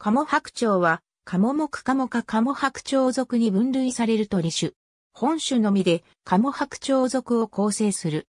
カモハクチョウは、カモモクカモカカモハクチョウ属に分類される鳥種。本種のみでカモハクチョウ属を構成する。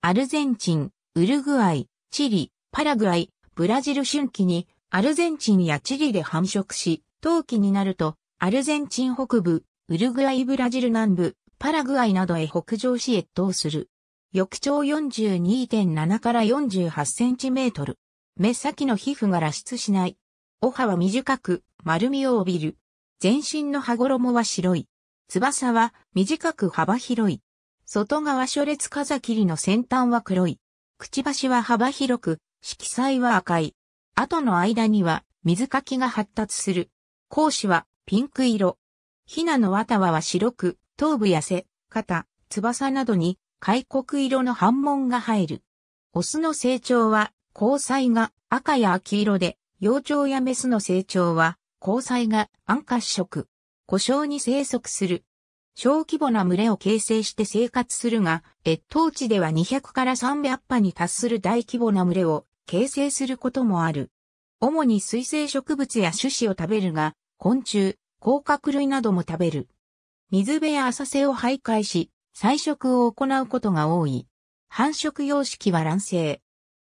アルゼンチン、ウルグアイ、チリ、パラグアイ、ブラジル春季にアルゼンチンやチリで繁殖し、冬季になるとアルゼンチン北部、ウルグアイブラジル南部、パラグアイなどへ北上し越冬する。翼長42.7から48センチメートル。目先の皮膚が脱出しない。お葉は短く、丸みを帯びる。全身の羽衣は白い。翼は短く幅広い。外側諸列風切りの先端は黒い。くちばしは幅広く、色彩は赤い。後の間には水かきが発達する。講子はピンク色。ヒナの綿はは白く、頭部や背、肩、翼などに開国色の反紋が入る。オスの成長は、交際が赤や秋色で、幼鳥やメスの成長は、交際が暗褐色、故障に生息する。小規模な群れを形成して生活するが、越冬地では200から300羽に達する大規模な群れを形成することもある。主に水生植物や種子を食べるが、昆虫、甲殻類なども食べる。水辺や浅瀬を徘徊し、採食を行うことが多い。繁殖様式は卵生、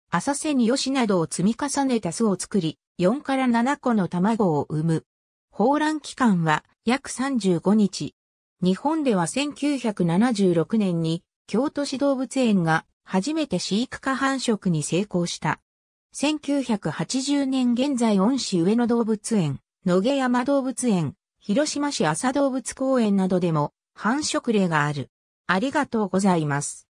浅瀬にヨシなどを積み重ねた巣を作り、4から7個の卵を産む。放卵期間は約35日。日本では1976年に京都市動物園が初めて飼育下繁殖に成功した。1980年現在恩市上野動物園、野毛山動物園、広島市朝動物公園などでも繁殖例がある。ありがとうございます。